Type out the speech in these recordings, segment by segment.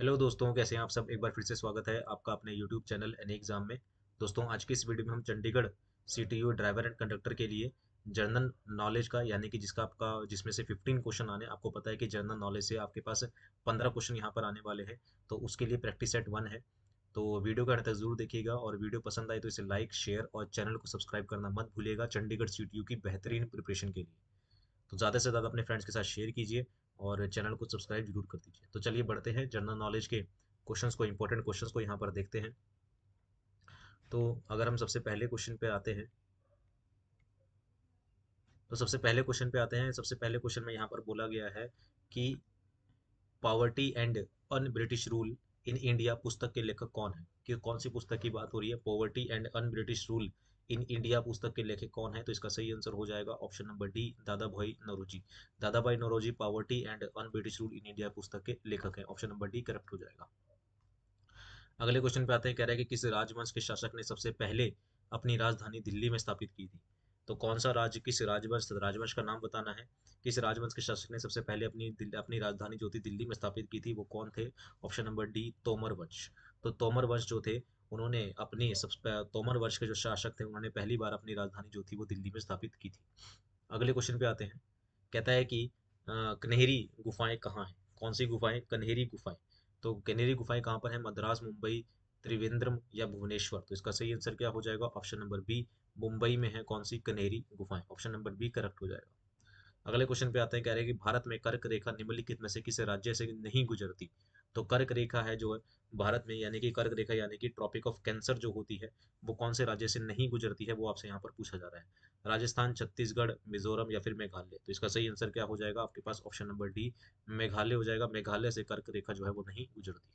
Hello दोस्तों कैसे हैं आप सब एक बार फिर से स्वागत है आपका अपने यूट्यूब चैनल एन एग्जाम में दोस्तों आज की इस वीडियो में हम चंडीगढ़ सी ड्राइवर एंड कंडक्टर के लिए जनरल नॉलेज का यानी कि जिसका आपका जिसमें से 15 क्वेश्चन आने आपको पता है कि जनरल नॉलेज से आपके पास पंद्रह क्वेश्चन यहाँ पर आने वाले हैं तो उसके लिए प्रैक्टिस सेट वन है तो वीडियो का तक जरूर देखिएगा और वीडियो पसंद आए तो इसे लाइक शेयर और चैनल को सब्सक्राइब करना मत भूलिएगा चंडीगढ़ सी की बेहतरीन प्रिपरेशन के लिए तो ज़्यादा से ज़्यादा अपने फ्रेंड्स के साथ शेयर कीजिए और चैनल को सब्सक्राइब जरूर कर दीजिए तो चलिए बढ़ते हैं जनरल नॉलेज के क्वेश्चन को इंपॉर्टेंट क्वेश्चन को यहाँ पर देखते हैं तो अगर हम सबसे पहले क्वेश्चन पे आते हैं तो सबसे पहले क्वेश्चन पे आते हैं सबसे पहले क्वेश्चन में यहाँ पर बोला गया है कि poverty and un British rule in India पुस्तक के लेखक कौन है कि कौन सी पुस्तक की बात हो रही है poverty and un British rule in India पुस्तक के लेखक कौन है तो इसका सही आंसर हो जाएगा ऑप्शन नंबर डी दादा Dadabhai Naoroji Dadabhai Naoroji poverty and un British rule in India पुस्तक के लेखक है ऑप्शन नंबर डी करेक्ट हो जाएगा अगले क्वेश्चन पे आते हैं कह रहे हैं कि किस राजवंश के शासक ने सबसे पहले अपनी राजधानी दिल्ली में स्थापित की थी तो कौन सा राज्य किस राजवंश राजवंश का नाम बताना है किस राजवंश के शासक ने सबसे पहले अपनी अपनी राजधानी जो थी दिल्ली में स्थापित की थी वो कौन थे ऑप्शन नंबर डी तोमर वंश तो तोमर वंश जो थे उन्होंने अपने तोमर वंश के जो शासक थे उन्होंने पहली बार अपनी राजधानी जो थी वो दिल्ली में स्थापित की थी अगले क्वेश्चन पे आते हैं कहता है कि कन्हेरी गुफाएं कहाँ हैं कौन सी गुफाएं कन्हेरी गुफाएं तो कन्हेरी गुफाएं कहाँ पर है मद्रास मुंबई त्रिवेंद्रम या भुवनेश्वर तो इसका सही आंसर क्या हो जाएगा ऑप्शन नंबर बी मुंबई में है कौन सी कन्हेरी गुफाएं ऑप्शन नंबर बी करेक्ट हो जाएगा अगले क्वेश्चन पे आते हैं कह रहे हैं कि भारत में कर्क रेखा निम्नलिखित में से किस राज्य से नहीं गुजरती तो कर्क रेखा है जो भारत में यानी कि कर्क रेखा यानी कि ट्रॉपिक ऑफ कैंसर जो होती है वो कौन से राज्य से नहीं गुजरती है वो आपसे यहाँ पर पूछा जा रहा है राजस्थान छत्तीसगढ़ मिजोरम या फिर मेघालय तो इसका सही आंसर क्या हो जाएगा आपके पास ऑप्शन नंबर डी मेघालय हो जाएगा मेघालय से कर्क रेखा जो है वो नहीं गुजरती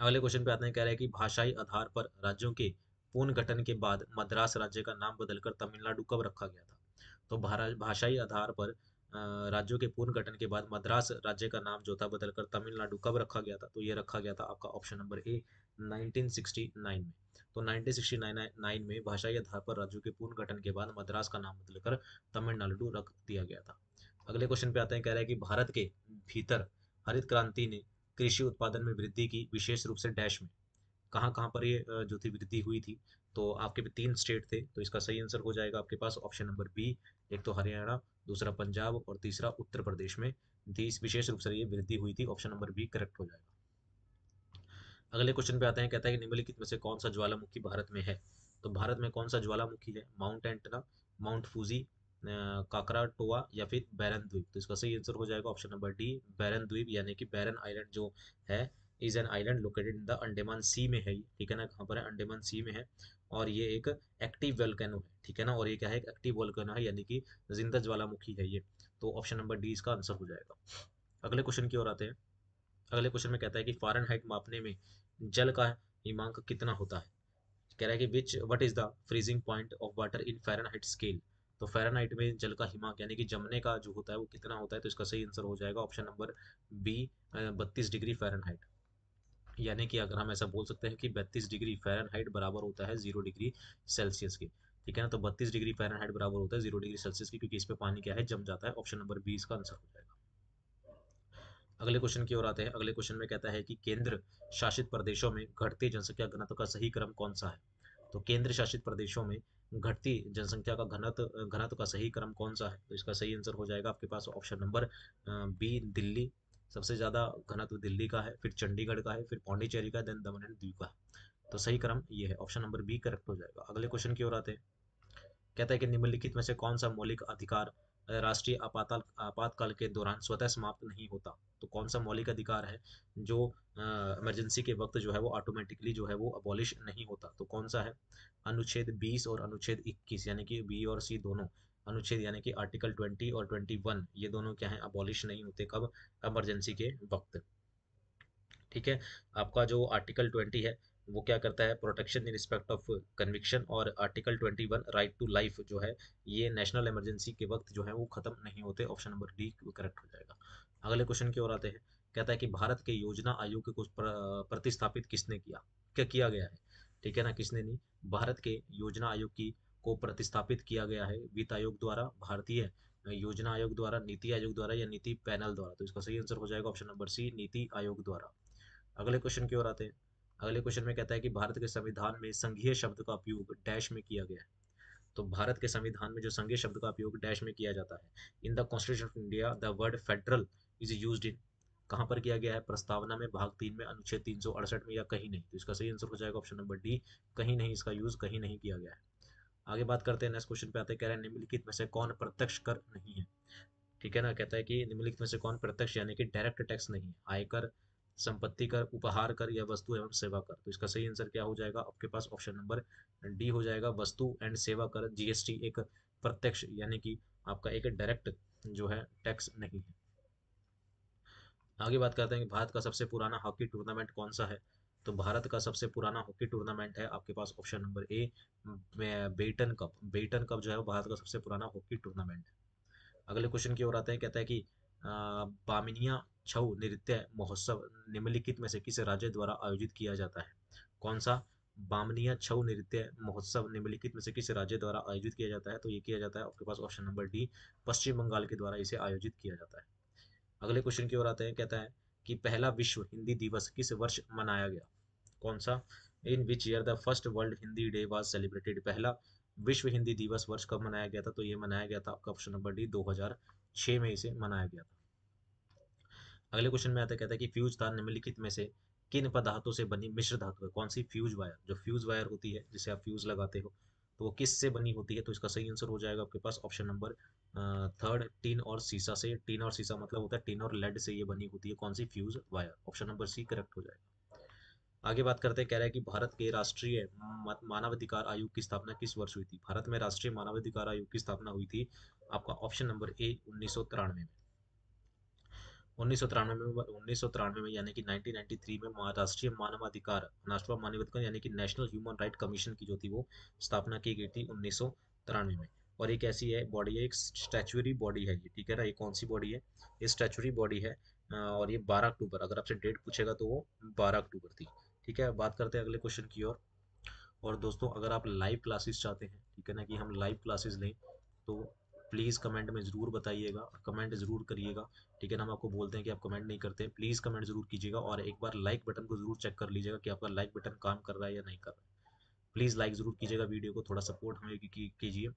अगले क्वेश्चन पे आते हैं कह रहे हैं कि भाषाई आधार पर राज्यों के पुनर्गठन के बाद मद्रास राज्य का नाम बदलकर तमिलनाडु कब रखा गया था तो भाषाई आधार पर राज्यों के पूर्ण गठन के बाद मद्रास राज्य का नाम जो था बदलकर तमिलनाडु कब रखा गया था तो ये रखा गया था आपका ऑप्शन नंबर ए 1969 में तो 1969 में भाषाई आधार पर राज्यों के पूर्ण गठन के बाद मद्रास का नाम बदलकर तमिलनाडु रख दिया गया था अगले क्वेश्चन पे आते हैं कह रहे हैं कि भारत के भीतर हरित क्रांति ने कृषि उत्पादन में वृद्धि की विशेष रूप से डैश में कहाँ कहाँ पर ये जो थी वृद्धि हुई थी तो आपके भी तीन स्टेट थे तो इसका सही आंसर हो जाएगा आपके पास ऑप्शन नंबर बी एक तो हरियाणा दूसरा पंजाब और तीसरा उत्तर प्रदेश में तीस विशेष रूप से ये वृद्धि हुई थी ऑप्शन नंबर बी करेक्ट हो जाएगा अगले क्वेश्चन पे आते हैं कहता है कि निम्नलिखित में से कौन सा ज्वालामुखी भारत में है तो भारत में कौन सा ज्वालामुखी है mount Etna mount Fuji Krakatoa या फिर बैरन द्वीप तो इसका सही आंसर हो जाएगा ऑप्शन नंबर डी बैरन द्वीप यानी कि बैरन आइलैंड जो है is an island located in the Andaman sea में है ठीक है ना कहाँ पर है अंडेमान सी में है और ये एक एक्टिव वेलकैनो है ठीक है ना और ये क्या है एक एक्टिव वेलकैनो है यानी कि जिंदा ज्वालामुखी है ये तो ऑप्शन नंबर डी इसका आंसर हो जाएगा अगले क्वेश्चन की ओर आते हैं अगले क्वेश्चन में कहता है कि फॉरन हाइट मापने में जल का हिमांक कितना होता है कह रहा है कि which what is the freezing point of water in Fahrenheit scale तो फेरन हाइट में जल का हिमांक यानी कि जमने का जो होता है वो कितना होता है तो इसका सही आंसर हो जाएगा ऑप्शन नंबर बी बत्तीस डिग्री फेरन हाइट यानी कि अगर हम ऐसा बोल सकते हैं कि बत्तीस डिग्री फ़ारेनहाइट बराबर होता है जीरो डिग्री सेल्सियस के ठीक है ना तो बत्तीस डिग्री फ़ारेनहाइट बराबर होता है जीरो डिग्री सेल्सियस के क्योंकि इस पर पानी क्या है जम जाता है ऑप्शन नंबर बी इसका आंसर हो जाएगा अगले क्वेश्चन की ओर आते हैं अगले क्वेश्चन में कहता है कि केंद्र शासित प्रदेशों में घटती जनसंख्या घनत्व का सही क्रम कौन सा है तो केंद्र शासित प्रदेशों में घटती जनसंख्या का घनत्व घनत्व का सही क्रम कौन सा है तो इसका सही आंसर हो जाएगा आपके पास ऑप्शन नंबर बी दिल्ली सबसे ज़्यादा घनत्व दिल्ली का है फिर चंडीगढ़ का है फिर पौंडीचेरी का देन दमन एंड दीव का है तो सही क्रम ये है ऑप्शन नंबर बी करेक्ट हो जाएगा अगले क्वेश्चन की ओर आते हैं कहता है कि निम्नलिखित में से कौन सा मौलिक अधिकार राष्ट्रीय आपातकाल आपातकाल के दौरान स्वतः समाप्त नहीं होता तो कौन सा मौलिक अधिकार है जो इमरजेंसी के वक्त जो है वो ऑटोमेटिकली जो है वो अबॉलिश नहीं होता तो कौन सा है अनुच्छेद 20 और अनुच्छेद 21 यानी कि बी और सी दोनों अनुच्छेद यानी कि आर्टिकल 20 और 21 ये दोनों क्या है अबॉलिश नहीं होते कब एमरजेंसी के वक्त ठीक है आपका जो आर्टिकल 20 है वो क्या करता है protection in respect of conviction और आर्टिकल 21 राइट टू लाइफ जो है ये नेशनल इमरजेंसी के वक्त जो है वो खत्म नहीं होते ऑप्शन नंबर डी करेक्ट हो जाएगा अगले क्वेश्चन की ओर आते हैं कहता है कि भारत के योजना आयोग को प्रतिस्थापित किसने किया क्या किया गया है ठीक है ना किसने नहीं भारत के योजना आयोग की को प्रतिस्थापित किया गया है वित्त आयोग द्वारा भारतीय योजना आयोग द्वारा नीति आयोग द्वारा या नीति पैनल द्वारा तो इसका सही आंसर हो जाएगा ऑप्शन नंबर सी नीति आयोग द्वारा अगले क्वेश्चन की ओर आते हैं अगले क्वेश्चन में कहता है कि भारत के संविधान में संघीय शब्द का उपयोग डैश में किया गया है तो भारत के संविधान में जो संघीय शब्द का उपयोग डैश में किया जाता है in the constitution of India the word federal is use in कहाँ पर किया गया है प्रस्तावना में भाग तीन में अनुच्छेद तीन में या कहीं नहीं तो इसका सही आंसर हो जाएगा ऑप्शन नंबर डी कहीं नहीं इसका यूज कहीं नहीं किया गया है आगे बात करते हैं नेक्स्ट क्वेश्चन पे आते हैं कह रहे हैं निम्नलिखित में से कौन प्रत्यक्ष कर नहीं है ठीक है ना कहता है कि निम्नलिखित में से कौन प्रत्यक्ष यानी कि डायरेक्ट टैक्स नहीं है आयकर संपत्ति कर उपहार कर या वस्तु एवं सेवा कर तो इसका सही आंसर क्या हो जाएगा आपके पास ऑप्शन नंबर डी हो जाएगा वस्तु एंड सेवा कर जीएसटी एक प्रत्यक्ष यानी कि आपका एक डायरेक्ट जो है टैक्स नहीं है आगे बात करते हैं कि भारत का सबसे पुराना हॉकी टूर्नामेंट कौन सा है तो भारत का सबसे पुराना हॉकी टूर्नामेंट है आपके पास option number A Beighton cup Beighton cup जो है वो भारत का सबसे पुराना हॉकी टूर्नामेंट है अगले क्वेश्चन की ओर आते हैं कहता है कि बामिनिया छऊ नृत्य महोत्सव निम्नलिखित में से किस राज्य द्वारा आयोजित किया जाता है कौन सा बामनिया छऊ नृत्य महोत्सव निम्नलिखित में से किस राज्य द्वारा आयोजित किया जाता है तो ये किया जाता है आपके पास option number D Paschim Bengal के द्वारा इसे आयोजित किया जाता है अगले क्वेश्चन की ओर आते हैं कहता है कि पहला विश्व हिंदी दिवस किस वर्ष मनाया गया कौन सा in which year the first world Hindi day was celebrated पहला विश्व हिंदी दिवस वर्ष कब मनाया गया था तो ये मनाया गया था आपका ऑप्शन नंबर डी 2006 में इसे मनाया गया था अगले क्वेश्चन में आता कहता है कि फ्यूज तार निम्नलिखित में से किन पदार्थों से बनी मिश्र धातु है कौन सी फ्यूज वायर जो फ्यूज वायर होती है जिसे आप फ्यूज लगाते हो तो वो किस से बनी होती है तो इसका सही आंसर हो जाएगा आपके पास ऑप्शन नंबर थर्ड टीन और सीसा से टीन और सीसा मतलब होता है टीन और लेड से ये बनी होती है कौन सी fuse wire option number C correct हो जाएगा आगे बात करते हैं कह रहा है कि भारत के राष्ट्रीय हाँ। मानवाधिकार आयोग की स्थापना किस वर्ष हुई थी भारत में राष्ट्रीय मानवाधिकार आयोग की स्थापना हुई थी आपका ऑप्शन नंबर ए उन्नीस में उन्नीस में उन्नीस में यानी कि 1993 में राष्ट्रीय मानवाधिकार राष्ट्रीय मानवाधिकार यानी कि नेशनल ह्यूमन राइट कमीशन की जो थी वो स्थापना की गई थी उन्नीस सौ तिरानवे में और ये कैसी है बॉडी है एक स्टैचुरी बॉडी है ये ठीक है ना ये कौन सी बॉडी है ये स्टैचुरी बॉडी है और ये 12 अक्टूबर अगर आपसे डेट पूछेगा तो वो 12 अक्टूबर थी ठीक है बात करते हैं अगले क्वेश्चन की ओर और।, दोस्तों अगर आप लाइव क्लासेस चाहते हैं ठीक है ना कि हम लाइव क्लासेस लें तो प्लीज़ कमेंट में ज़रूर बताइएगा कमेंट ज़रूर करिएगा ठीक है ना हम आपको बोलते हैं कि आप कमेंट नहीं करते प्लीज़ कमेंट ज़रूर कीजिएगा और एक बार लाइक बटन को ज़रूर चेक कर लीजिएगा कि आपका लाइक बटन काम कर रहा है या नहीं कर रहा है प्लीज़ लाइक ज़रूर कीजिएगा वीडियो को थोड़ा सपोर्ट हमें कीजिए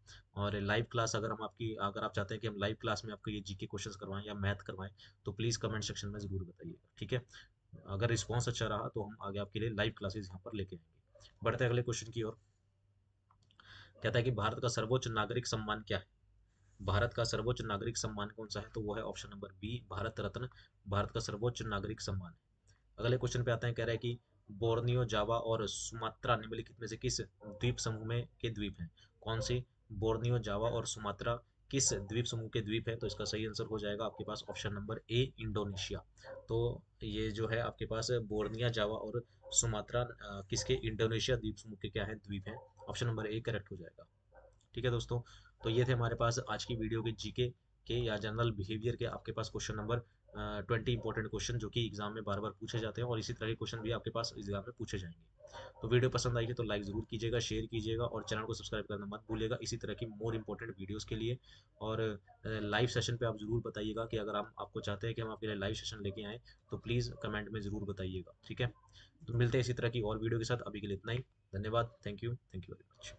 और लाइव क्लास अगर हम आपकी अगर आप चाहते हैं कि हम लाइव क्लास में आपको ये के क्वेश्चन करवाएं या मैथ करवाएं तो प्लीज़ कमेंट सेक्शन में ज़रूर बताइएगा ठीक है अगर रिस्पॉन्स अच्छा रहा तो हम आगे आपके लिए लाइव क्लासेस यहाँ पर लेके आएंगे बढ़ते अगले क्वेश्चन की ओर कहता है कि भारत का सर्वोच्च नागरिक सम्मान क्या है भारत का सर्वोच्च नागरिक सम्मान कौन सा है तो वो है option number B Bharat Ratna Bharat का सर्वोच्च नागरिक सम्मान है अगले क्वेश्चन पे आते हैं कह रहे हैं कि बोर्नियो जावा और सुमात्रा निम्नलिखित में से किस द्वीप समूह में के द्वीप हैं कौन से बोर्नियो जावा और सुमात्रा किस द्वीप समूह के द्वीप है तो इसका सही आंसर हो जाएगा आपके पास ऑप्शन नंबर ए इंडोनेशिया तो ये जो है आपके पास बोर्निया जावा और सुमात्रा किसके इंडोनेशिया द्वीप समूह के क्या है द्वीप है ऑप्शन नंबर ए करेक्ट हो जाएगा ठीक है दोस्तों तो ये थे हमारे पास आज की वीडियो के जीके के या जनरल बिहेवियर के आपके पास question number twenty important question जो कि एग्जाम में बार बार पूछे जाते हैं और इसी तरह के क्वेश्चन भी आपके पास एग्जाम में पूछे जाएंगे तो वीडियो पसंद आएगी तो लाइक जरूर कीजिएगा शेयर कीजिएगा और चैनल को सब्सक्राइब करना मत भूलिएगा इसी तरह की मोर इंपॉर्टेंट वीडियोस के लिए और लाइव सेशन पे आप जरूर बताइएगा कि अगर आप आपको चाहते हैं कि हम आपके लिए लाइव सेशन लेके आएँ तो प्लीज़ कमेंट में ज़रूर बताइएगा ठीक है तो मिलते हैं इसी तरह की और वीडियो के साथ अभी के लिए इतना ही धन्यवाद thank you thank you very much